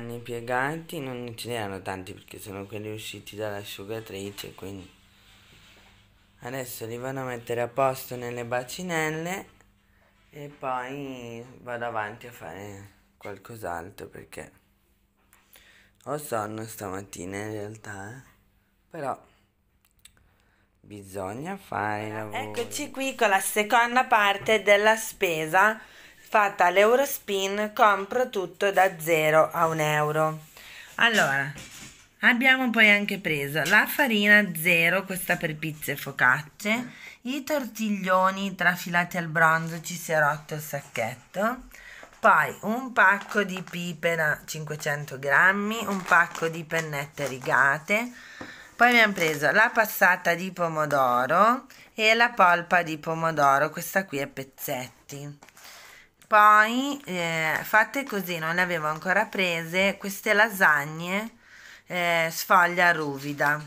panni piegati non ce n'erano tanti perché sono quelli usciti dall'asciugatrice quindi adesso li vado a mettere a posto nelle bacinelle e poi vado avanti a fare qualcos'altro perché ho sonno stamattina in realtà eh? però bisogna fare lavoro. eccoci qui con la seconda parte della spesa fatta all'Eurospin compro tutto da 0 a 1 euro allora abbiamo poi anche preso la farina 0 questa per pizze e focacce i tortiglioni trafilati al bronzo ci si è rotto il sacchetto poi un pacco di pipera 500 grammi un pacco di pennette rigate poi abbiamo preso la passata di pomodoro e la polpa di pomodoro questa qui a pezzetti poi eh, fate così non le avevo ancora prese queste lasagne eh, sfoglia ruvida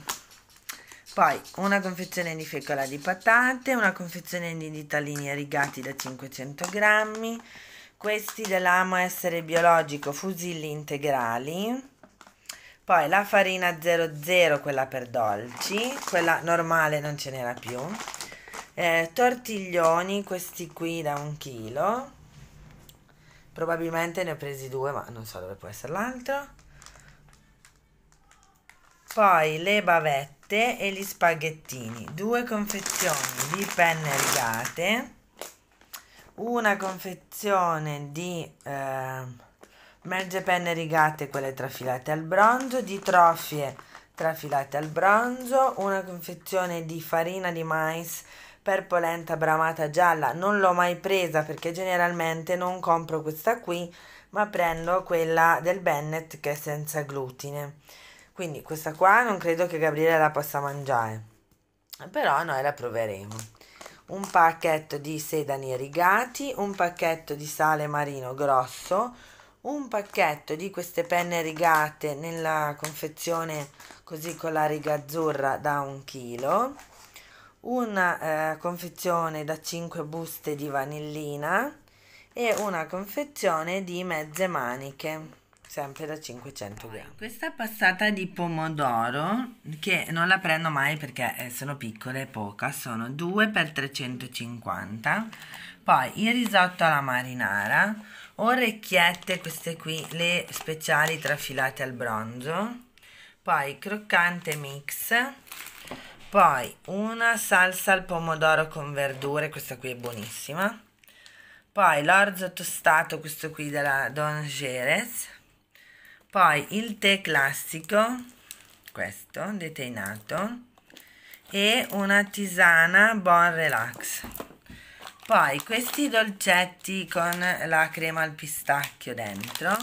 poi una confezione di fecola di patate una confezione di ditalini rigati da 500 grammi questi dell'amo essere biologico fusilli integrali poi la farina 00 quella per dolci quella normale non ce n'era più eh, tortiglioni questi qui da un chilo Probabilmente ne ho presi due, ma non so dove può essere l'altro. Poi le bavette e gli spaghettini. Due confezioni di penne rigate. Una confezione di eh, merge penne rigate, quelle trafilate al bronzo. Di trofie trafilate al bronzo. Una confezione di farina di mais per polenta bramata gialla. Non l'ho mai presa perché generalmente non compro questa qui, ma prendo quella del Bennett che è senza glutine. Quindi questa qua non credo che Gabriele la possa mangiare, però noi la proveremo. Un pacchetto di sedani rigati, un pacchetto di sale marino grosso, un pacchetto di queste penne rigate nella confezione così con la riga azzurra da un chilo una eh, confezione da 5 buste di vanillina e una confezione di mezze maniche sempre da 500 grammi questa passata di pomodoro che non la prendo mai perché eh, sono piccole e poca sono 2 per 350 poi il risotto alla marinara orecchiette queste qui le speciali trafilate al bronzo poi croccante mix poi una salsa al pomodoro con verdure, questa qui è buonissima. Poi l'orzo tostato, questo qui della Don Jerez. Poi il tè classico, questo, deteinato. E una tisana Bon Relax. Poi questi dolcetti con la crema al pistacchio dentro.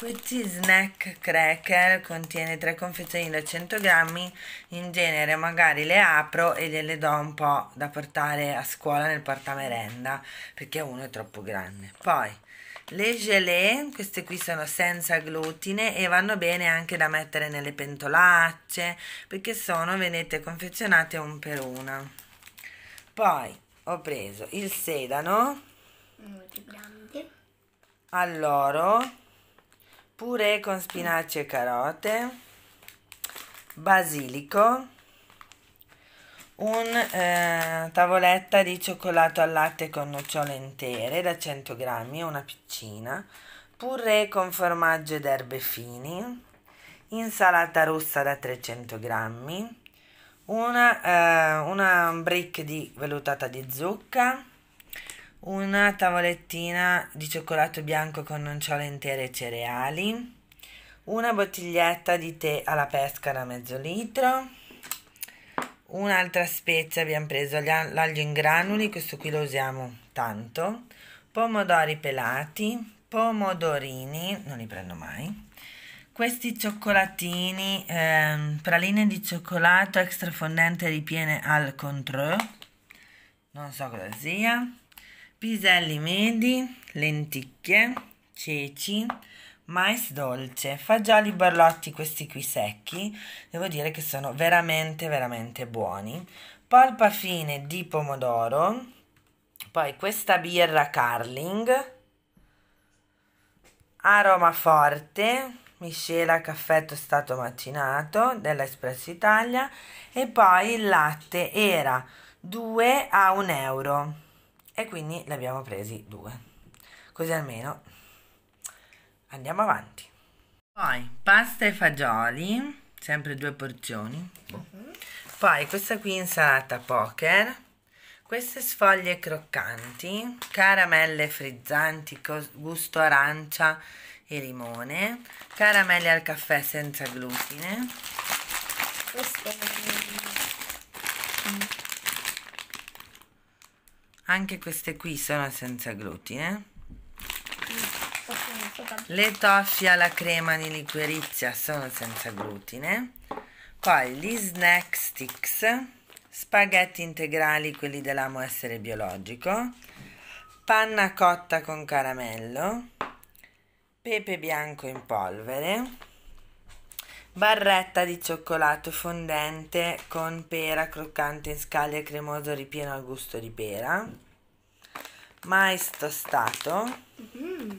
Questi snack cracker contiene tre confezioni da 100 grammi, in genere magari le apro e gliele do un po' da portare a scuola nel portamerenda perché uno è troppo grande. Poi le gelée, queste qui sono senza glutine e vanno bene anche da mettere nelle pentolacce perché sono, vedete, confezionate un per una. Poi ho preso il sedano, molto grande, all'oro purè con spinaci e carote, basilico, una eh, tavoletta di cioccolato al latte con nocciole intere da 100 grammi, una piccina, purè con formaggio ed erbe fini, insalata rossa da 300 grammi, una, eh, una brick di vellutata di zucca, una tavolettina di cioccolato bianco con nocciole intere e cereali, una bottiglietta di tè alla pesca da mezzo litro, un'altra spezia abbiamo preso l'aglio in granuli, questo qui lo usiamo tanto, pomodori pelati, pomodorini, non li prendo mai, questi cioccolatini, eh, praline di cioccolato extra fondente ripiene al contrò, non so cosa sia, piselli medi, lenticchie, ceci, mais dolce, fagioli barlotti questi qui secchi, devo dire che sono veramente veramente buoni, polpa fine di pomodoro, poi questa birra Carling, aroma forte, miscela caffè tostato macinato dell'Espresso Italia e poi il latte era 2 a 1 euro e quindi ne abbiamo presi due. Così almeno andiamo avanti. Poi pasta e fagioli, sempre due porzioni. Uh-huh. Poi questa qui insalata poker, queste sfoglie croccanti, caramelle frizzanti, gusto arancia e limone, caramelle al caffè senza glutine. Questo è... Anche queste qui sono senza glutine. Eh? Le toffie alla crema di liquirizia sono senza glutine. Poi gli snack sticks, spaghetti integrali, quelli dell'amo essere biologico, panna cotta con caramello, pepe bianco in polvere, Barretta di cioccolato fondente con pera croccante in scaglie cremoso ripieno al gusto di pera. Mais tostato. Mm-hmm.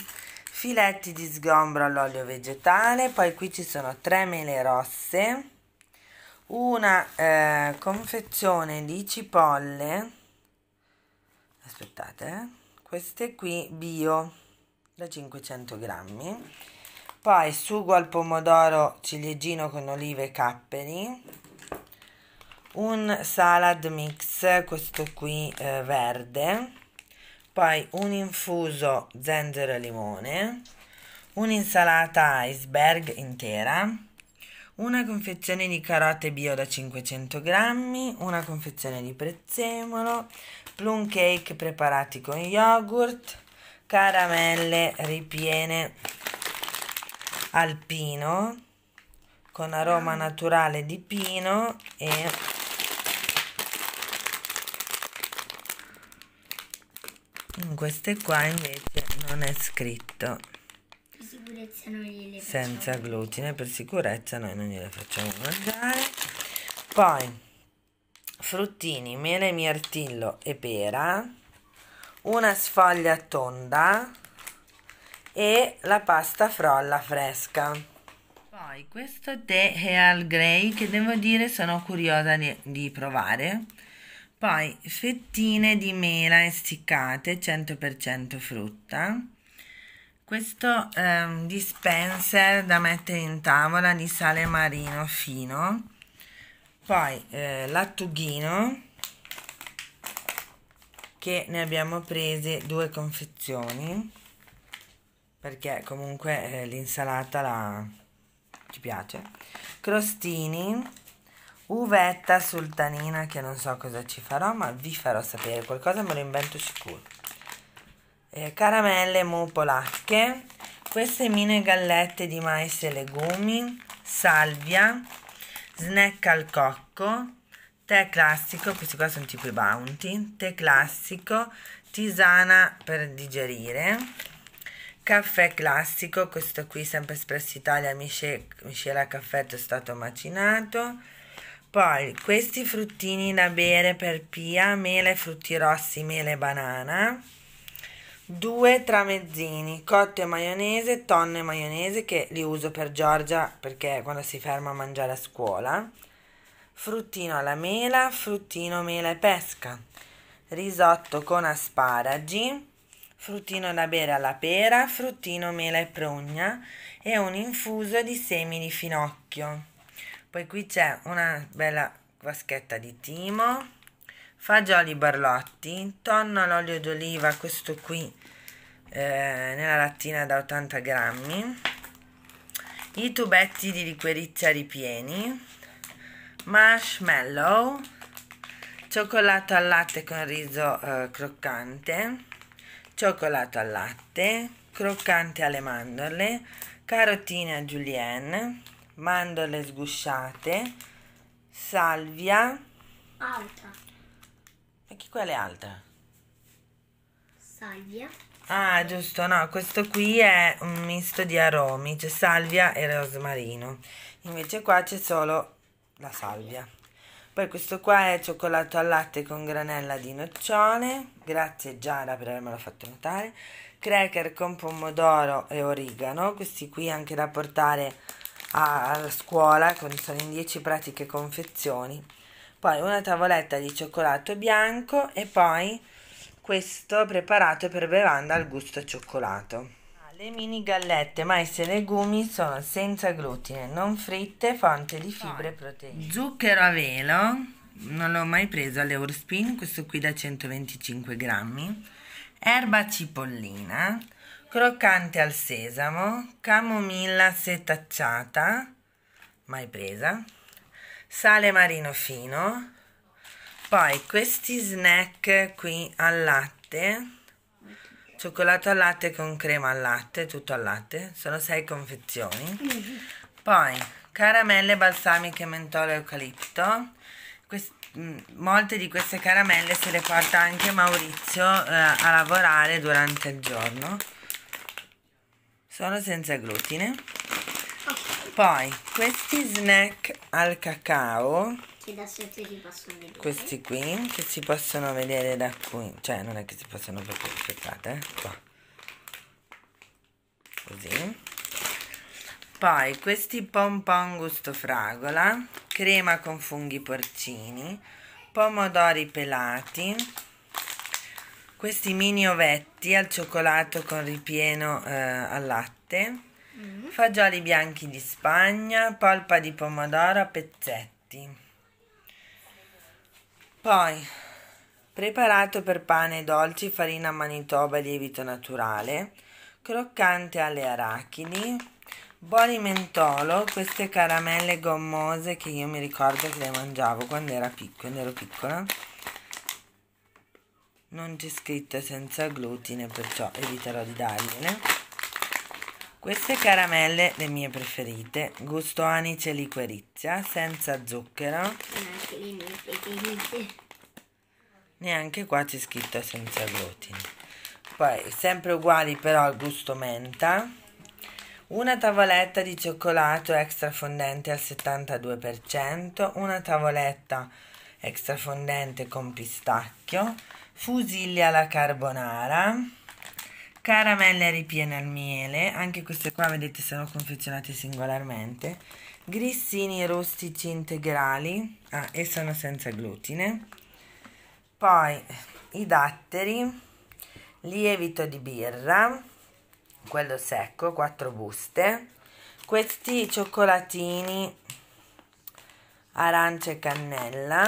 Filetti di sgombro all'olio vegetale. Poi qui ci sono tre mele rosse. Una eh, confezione di cipolle. Aspettate, eh. queste qui bio da 500 grammi poi sugo al pomodoro ciliegino con olive e capperi, un salad mix, questo qui eh, verde, poi un infuso zenzero e limone, un'insalata iceberg intera, una confezione di carote bio da 500 grammi, una confezione di prezzemolo, plum cake preparati con yogurt, caramelle ripiene alpino con aroma naturale di pino e in queste qua invece non è scritto senza glutine per sicurezza noi non gliele facciamo mangiare poi fruttini mele mirtillo e pera una sfoglia tonda e la pasta frolla fresca. Poi questo tè Earl Grey che devo dire sono curiosa di, di provare. Poi fettine di mela essiccate, 100% frutta. Questo eh, dispenser da mettere in tavola di sale marino fino. Poi eh, lattughino che ne abbiamo prese due confezioni perché comunque eh, l'insalata la... ci piace. Crostini, uvetta sultanina che non so cosa ci farò, ma vi farò sapere qualcosa, me lo invento sicuro. Eh, caramelle mu polacche, queste mini gallette di mais e legumi, salvia, snack al cocco, tè classico, questi qua sono tipo i bounty, tè classico, tisana per digerire caffè classico, questo qui sempre Espresso Italia, miscela caffè tostato macinato. Poi questi fruttini da bere per Pia, mele, frutti rossi, mele, banana. Due tramezzini, cotto e maionese, tonno e maionese che li uso per Giorgia perché quando si ferma a mangiare a scuola. Fruttino alla mela, fruttino, mela e pesca. Risotto con asparagi fruttino da bere alla pera, fruttino, mela e prugna e un infuso di semi di finocchio. Poi qui c'è una bella vaschetta di timo, fagioli barlotti, tonno all'olio d'oliva, questo qui eh, nella lattina da 80 grammi, i tubetti di liquerizia ripieni, marshmallow, cioccolato al latte con riso eh, croccante, cioccolato al latte, croccante alle mandorle, carotine julienne, mandorle sgusciate, salvia. Altra. Ma chi quale altra? Salvia. Ah, giusto, no, questo qui è un misto di aromi, c'è salvia e rosmarino. Invece qua c'è solo la salvia. Poi questo qua è cioccolato al latte con granella di nocciole, grazie Giada per avermelo fatto notare, cracker con pomodoro e origano, questi qui anche da portare a, a scuola, sono in 10 pratiche confezioni. Poi una tavoletta di cioccolato bianco e poi questo preparato per bevanda al gusto cioccolato. Le mini gallette, mais e legumi sono senza glutine, non fritte, fonte di fibre e proteine. Zucchero a velo, non l'ho mai preso all'Eurospin, questo qui da 125 grammi. Erba cipollina, croccante al sesamo, camomilla setacciata, mai presa, sale marino fino, poi questi snack qui al latte cioccolato al latte con crema al latte, tutto al latte, sono sei confezioni. Mm -hmm. Poi caramelle balsamiche mentolo e eucalipto. Quest mm, molte di queste caramelle se le porta anche Maurizio eh, a lavorare durante il giorno. Sono senza glutine. Poi questi snack al cacao che da sotto si possono vedere. Questi qui che si possono vedere da qui. Cioè non è che si possono proprio aspettate, eh? Così. Poi questi pompon gusto fragola, crema con funghi porcini, pomodori pelati, questi mini ovetti al cioccolato con ripieno eh, al latte, mm. fagioli bianchi di Spagna, polpa di pomodoro a pezzetti. Poi, preparato per pane e dolci, farina manitoba e lievito naturale, croccante alle arachidi, buoni mentolo, queste caramelle gommose che io mi ricordo che le mangiavo quando, era pic- quando ero piccola. Non c'è scritta senza glutine, perciò eviterò di dargliele queste caramelle, le mie preferite, gusto anice e liquirizia, senza zucchero. Anche le mie preferite. Neanche qua c'è scritto senza glutine. Poi, sempre uguali però al gusto menta. Una tavoletta di cioccolato extra fondente al 72%, una tavoletta extra fondente con pistacchio, fusilli alla carbonara caramelle ripiene al miele, anche queste qua vedete sono confezionate singolarmente, grissini rustici integrali ah, e sono senza glutine, poi i datteri, lievito di birra, quello secco, 4 buste, questi cioccolatini arancia e cannella,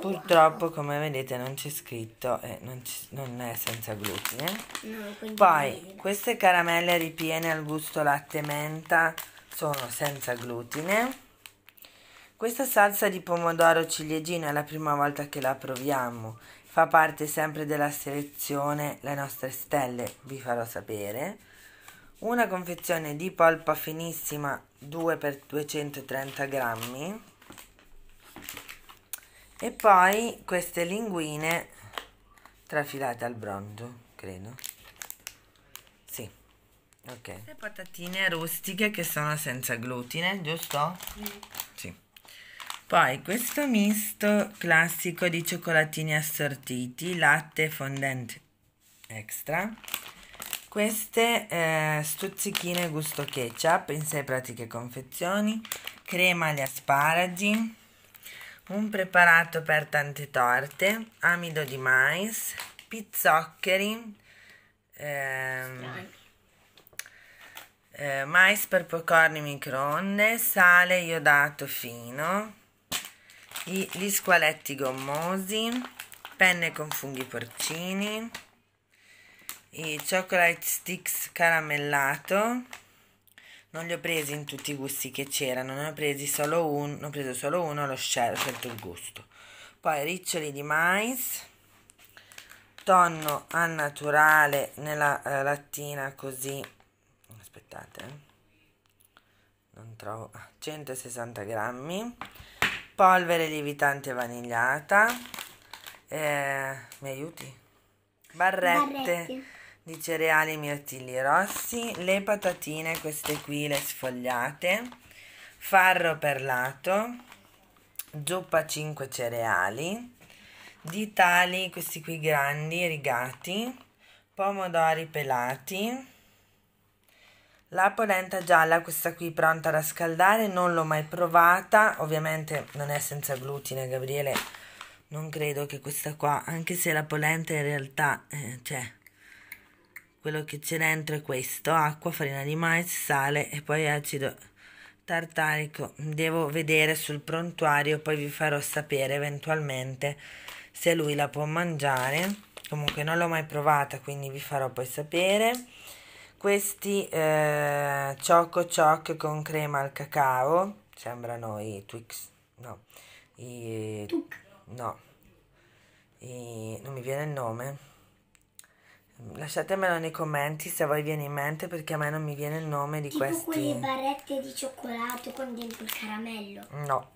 Purtroppo come vedete non c'è scritto e non, non, è senza glutine. No, Poi queste caramelle ripiene al gusto latte menta sono senza glutine. Questa salsa di pomodoro ciliegino è la prima volta che la proviamo. Fa parte sempre della selezione Le nostre stelle, vi farò sapere. Una confezione di polpa finissima 2x230 grammi e poi queste linguine trafilate al brondo credo sì ok queste patatine rustiche che sono senza glutine giusto? Mm. sì poi questo misto classico di cioccolatini assortiti latte fondente extra queste eh, stuzzichine gusto ketchup in sei pratiche confezioni crema agli asparagi un preparato per tante torte, amido di mais, pizzoccheri, ehm, eh, mais per pocorni microonde, sale iodato fino, i, gli squaletti gommosi, penne con funghi porcini, i chocolate sticks caramellato, non li ho presi in tutti i gusti che c'erano, ne ho presi solo uno, ho preso solo uno, l'ho scelto il gusto. Poi riccioli di mais, tonno al naturale nella eh, lattina così, aspettate, eh. non trovo, 160 ah, grammi, polvere lievitante vanigliata, eh, mi aiuti? Barrette. Barretti di cereali mirtilli rossi, le patatine, queste qui le sfogliate, farro perlato, zuppa 5 cereali, ditali, questi qui grandi rigati, pomodori pelati, la polenta gialla, questa qui pronta da scaldare, non l'ho mai provata, ovviamente non è senza glutine, Gabriele, non credo che questa qua, anche se la polenta in realtà eh, c'è, cioè, quello che c'è dentro è questo, acqua, farina di mais, sale e poi acido tartarico. Devo vedere sul prontuario, poi vi farò sapere eventualmente se lui la può mangiare. Comunque non l'ho mai provata, quindi vi farò poi sapere. Questi eh, Choco Choc con crema al cacao, sembrano i Twix, no, i... No, i, non mi viene il nome Lasciatemelo nei commenti se a voi viene in mente perché a me non mi viene il nome di tipo questi. Tipo quelle barrette di cioccolato con dentro il caramello. No.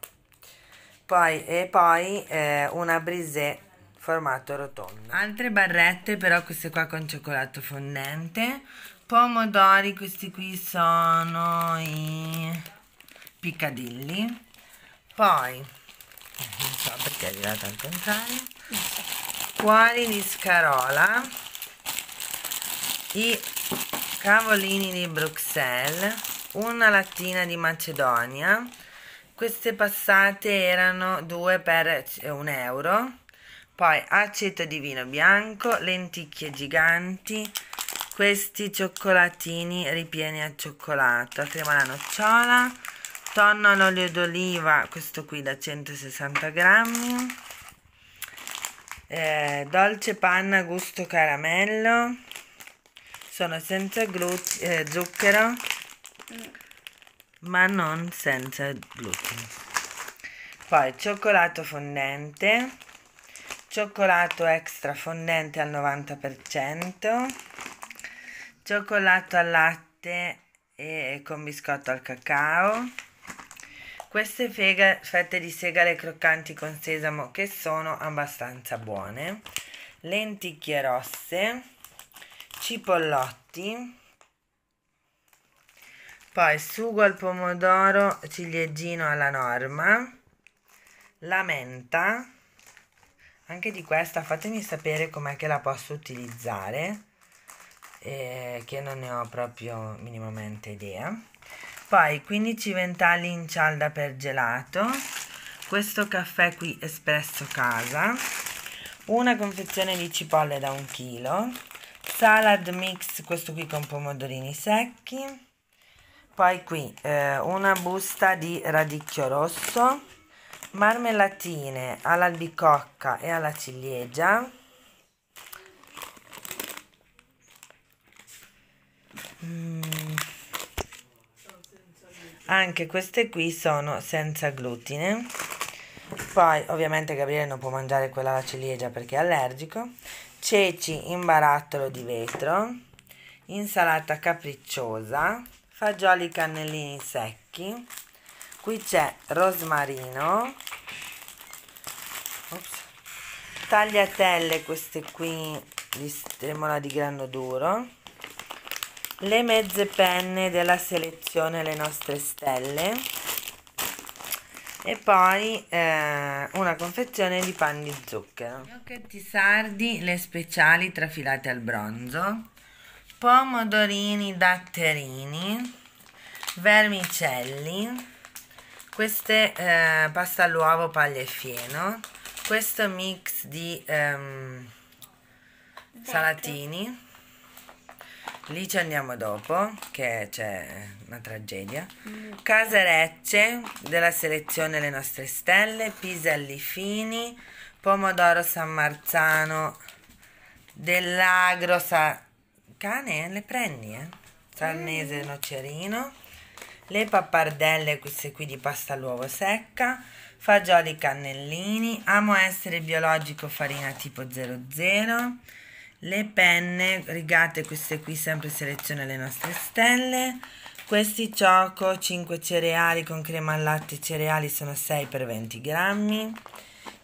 Poi, e poi eh, una brisée formato rotondo. Altre barrette però queste qua con cioccolato fondente. Pomodori questi qui sono i piccadilli. Poi, non so perché è arrivata al contrario, cuori di scarola i cavolini di Bruxelles, una lattina di Macedonia, queste passate erano 2 per 1 euro, poi aceto di vino bianco, lenticchie giganti, questi cioccolatini ripieni al cioccolato, crema alla nocciola, tonno all'olio d'oliva, questo qui da 160 grammi, eh, dolce panna gusto caramello, sono senza glutine, eh, zucchero, mm. ma non senza glutine. Poi cioccolato fondente, cioccolato extra fondente al 90%, cioccolato al latte e con biscotto al cacao. Queste fega, fette di segale croccanti con sesamo che sono abbastanza buone. Lenticchie rosse cipollotti, poi sugo al pomodoro ciliegino alla norma, la menta, anche di questa fatemi sapere com'è che la posso utilizzare, eh, che non ne ho proprio minimamente idea. Poi 15 ventagli in cialda per gelato, questo caffè qui espresso casa, una confezione di cipolle da un chilo, salad mix questo qui con pomodorini secchi poi qui eh, una busta di radicchio rosso marmellatine all'albicocca e alla ciliegia mm. anche queste qui sono senza glutine poi ovviamente Gabriele non può mangiare quella alla ciliegia perché è allergico ceci in barattolo di vetro, insalata capricciosa, fagioli cannellini secchi, qui c'è rosmarino, Ops. tagliatelle queste qui di tremola di grano duro, le mezze penne della selezione Le nostre stelle, e poi eh, una confezione di pan di zucchero. Gnocchetti sardi, le speciali trafilate al bronzo, pomodorini datterini, vermicelli, queste eh, pasta all'uovo, paglia e fieno, questo mix di ehm, salatini Lì ci andiamo dopo, che c'è una tragedia. Mm. caserecce della selezione Le nostre stelle, Piselli fini, Pomodoro San Marzano dell'Agro Sa... Cane, eh? le prendi, eh? Sarnese mm. nocerino, le pappardelle, queste qui di pasta all'uovo secca, fagioli cannellini, amo essere biologico farina tipo 00 le penne rigate queste qui sempre seleziona le nostre stelle questi cioco 5 cereali con crema al latte cereali sono 6 per 20 grammi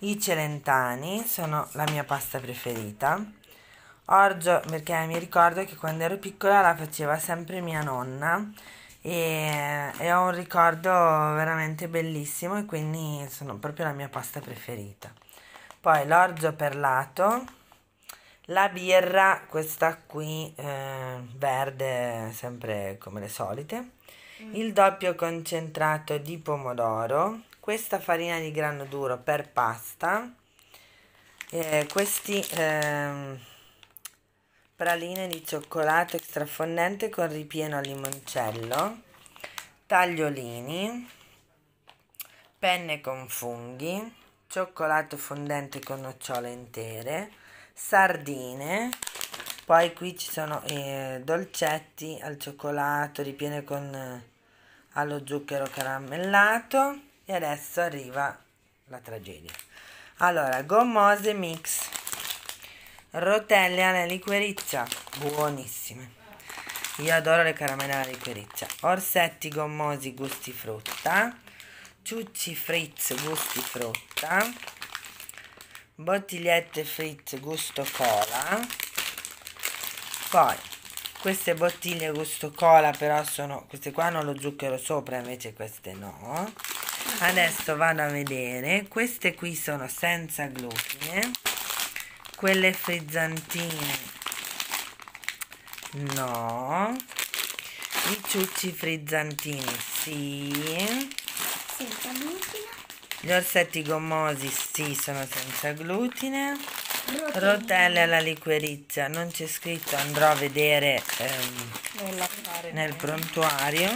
i celentani sono la mia pasta preferita orzo perché mi ricordo che quando ero piccola la faceva sempre mia nonna e, e ho un ricordo veramente bellissimo e quindi sono proprio la mia pasta preferita poi l'orzo perlato la birra, questa qui, eh, verde, sempre come le solite. Mm. Il doppio concentrato di pomodoro. Questa farina di grano duro per pasta. Eh, questi eh, praline di cioccolato extrafondente con ripieno al limoncello. Tagliolini. Penne con funghi. Cioccolato fondente con nocciole intere sardine poi qui ci sono eh, dolcetti al cioccolato ripiene con eh, allo zucchero caramellato e adesso arriva la tragedia allora gommose mix rotelle alla liquerizia buonissime io adoro le caramelle alla liquerizia orsetti gommosi gusti frutta ciucci fritz gusti frutta bottigliette fritte gusto cola poi queste bottiglie gusto cola però sono queste qua hanno lo zucchero sopra invece queste no adesso vado a vedere queste qui sono senza glutine quelle frizzantine no i ciucci frizzantini sì senza glutine gli orsetti gommosi sì, sono senza glutine. Rotelle, alla liquerizia, non c'è scritto, andrò a vedere ehm, nel prontuario.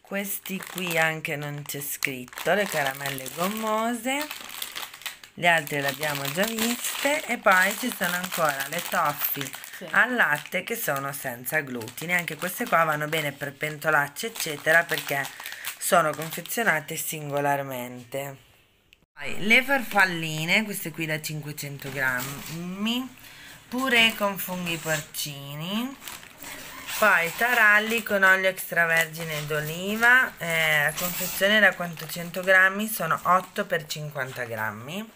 Questi qui anche non c'è scritto, le caramelle gommose, le altre le abbiamo già viste e poi ci sono ancora le toffi sì. al latte che sono senza glutine, anche queste qua vanno bene per pentolacce eccetera perché sono confezionate singolarmente. Poi, le farfalline, queste qui da 500 grammi, pure con funghi porcini, poi taralli con olio extravergine d'oliva, eh, confezione da 400 grammi, sono 8 x 50 grammi,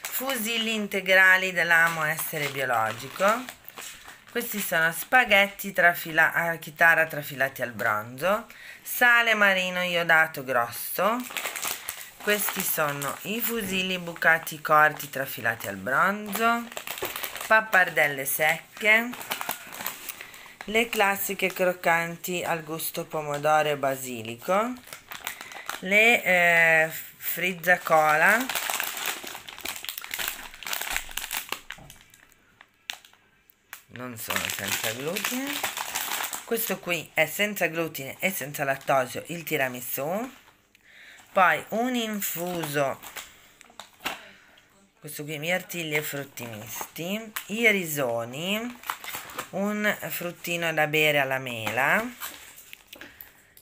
fusilli integrali dell'amo essere biologico, questi sono spaghetti trafila- a chitarra trafilati al bronzo, sale marino iodato grosso questi sono i fusilli bucati corti trafilati al bronzo pappardelle secche le classiche croccanti al gusto pomodoro e basilico le eh, frizzacola non sono senza glutine questo qui è senza glutine e senza lattosio, il tiramisù. Poi un infuso, questo qui mirtilli e frutti misti, i risoni, un fruttino da bere alla mela,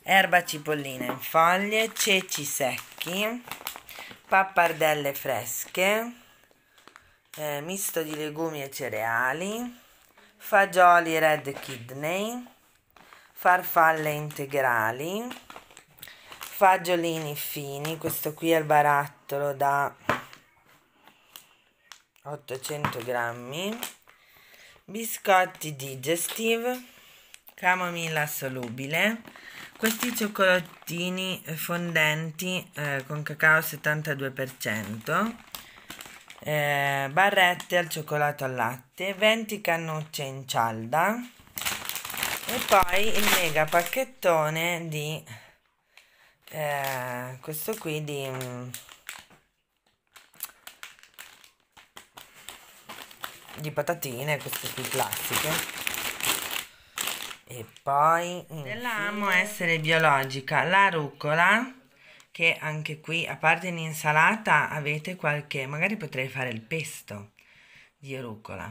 erba cipollina in foglie, ceci secchi, pappardelle fresche, eh, misto di legumi e cereali, fagioli red kidney, farfalle integrali, fagiolini fini, questo qui è il barattolo da 800 grammi, biscotti digestive, camomilla solubile, questi cioccolatini fondenti eh, con cacao 72%, eh, barrette al cioccolato al latte, 20 cannucce in cialda, e poi il mega pacchettone di eh, questo qui di mm, di patatine queste qui classiche e poi dell'amo essere biologica la rucola che anche qui a parte in insalata avete qualche magari potrei fare il pesto di rucola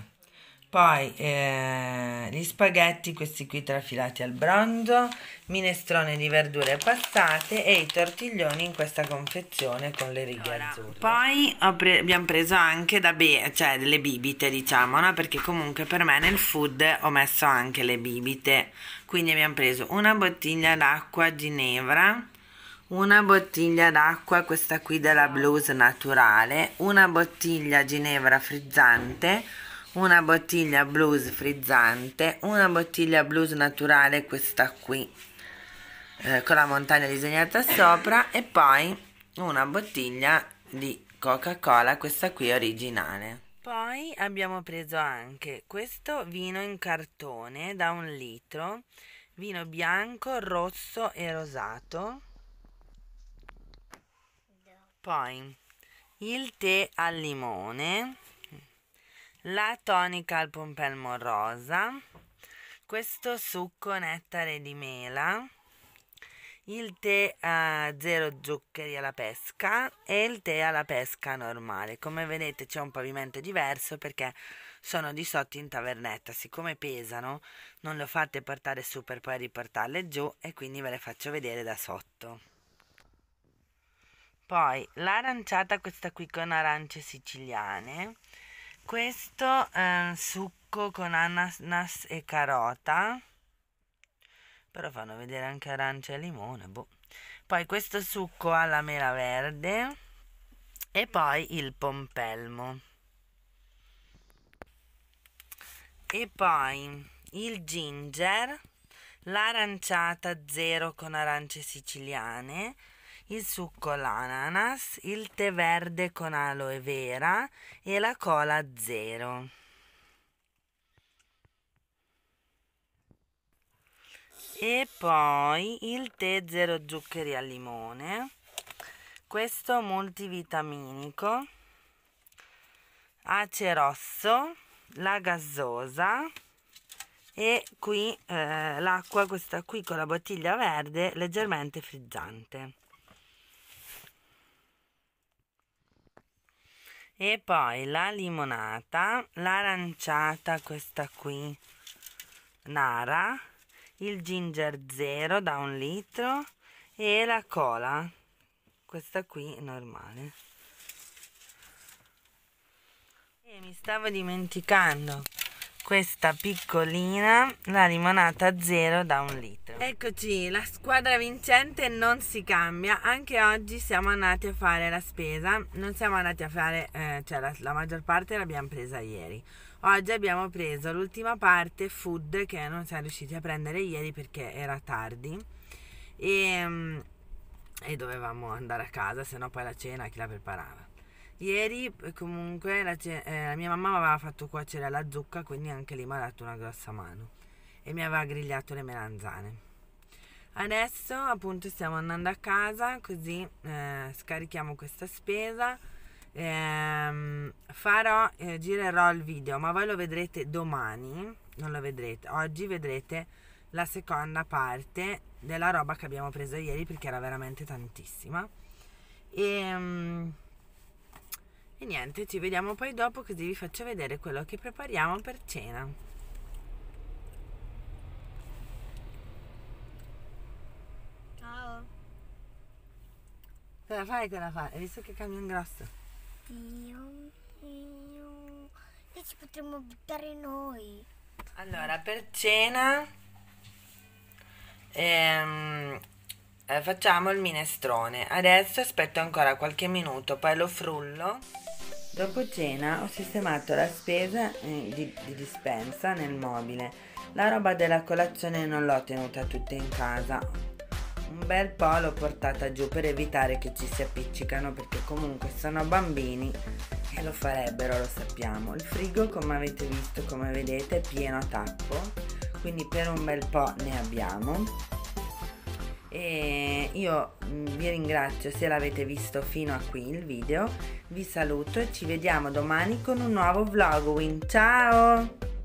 poi eh, gli spaghetti questi qui trafilati al bronzo minestrone di verdure passate e i tortiglioni in questa confezione con le righe allora, azzurre poi pre abbiamo preso anche da cioè delle bibite diciamo no? perché comunque per me nel food ho messo anche le bibite quindi abbiamo preso una bottiglia d'acqua ginevra una bottiglia d'acqua, questa qui della Blues naturale, una bottiglia ginevra frizzante, una bottiglia blues frizzante, una bottiglia blues naturale, questa qui, eh, con la montagna disegnata sopra, e poi una bottiglia di Coca-Cola, questa qui originale. Poi abbiamo preso anche questo vino in cartone da un litro, vino bianco, rosso e rosato. Poi il tè al limone la tonica al pompelmo rosa, questo succo nettare di mela, il tè eh, zero zuccheri alla pesca e il tè alla pesca normale. Come vedete c'è un pavimento diverso perché sono di sotto in tavernetta. Siccome pesano non le ho fatte portare su per poi riportarle giù e quindi ve le faccio vedere da sotto. Poi l'aranciata, questa qui con arance siciliane questo è un succo con ananas e carota. Però fanno vedere anche arancia e limone, boh. Poi questo succo ha la mela verde e poi il pompelmo. E poi il ginger, l'aranciata zero con arance siciliane, il succo all'ananas, il tè verde con aloe vera e la cola zero. E poi il tè zero zuccheri al limone, questo multivitaminico, ace rosso, la gassosa e qui eh, l'acqua questa qui con la bottiglia verde leggermente frizzante e poi la limonata, l'aranciata questa qui, Nara, il ginger zero da un litro e la cola, questa qui normale. E mi stavo dimenticando questa piccolina, la limonata zero da un litro. Eccoci, la squadra vincente non si cambia, anche oggi siamo andati a fare la spesa, non siamo andati a fare, eh, cioè la, la maggior parte l'abbiamo presa ieri. Oggi abbiamo preso l'ultima parte food che non siamo riusciti a prendere ieri perché era tardi e, ehm, e dovevamo andare a casa, sennò poi la cena chi la preparava. Ieri eh, comunque la, eh, la mia mamma mi aveva fatto cuocere la zucca, quindi anche lì mi ha dato una grossa mano e mi aveva grigliato le melanzane. Adesso appunto stiamo andando a casa così eh, scarichiamo questa spesa. Ehm, farò, eh, girerò il video, ma voi lo vedrete domani, non lo vedrete, oggi vedrete la seconda parte della roba che abbiamo preso ieri perché era veramente tantissima. E, ehm, e niente, ci vediamo poi dopo così vi faccio vedere quello che prepariamo per cena. Ciao. Te la fai, te la fai? Hai visto che camion grosso? Dio mio. Che ci potremmo buttare noi? Allora, per cena ehm, eh, facciamo il minestrone. Adesso aspetto ancora qualche minuto, poi lo frullo. Dopo cena ho sistemato la spesa eh, di, di dispensa nel mobile. La roba della colazione non l'ho tenuta tutta in casa. Un bel po' l'ho portata giù per evitare che ci si appiccicano perché comunque sono bambini e lo farebbero, lo sappiamo. Il frigo, come avete visto, come vedete, è pieno a tappo, quindi per un bel po' ne abbiamo e io mm, vi ringrazio se l'avete visto fino a qui il video vi saluto e ci vediamo domani con un nuovo vlog ciao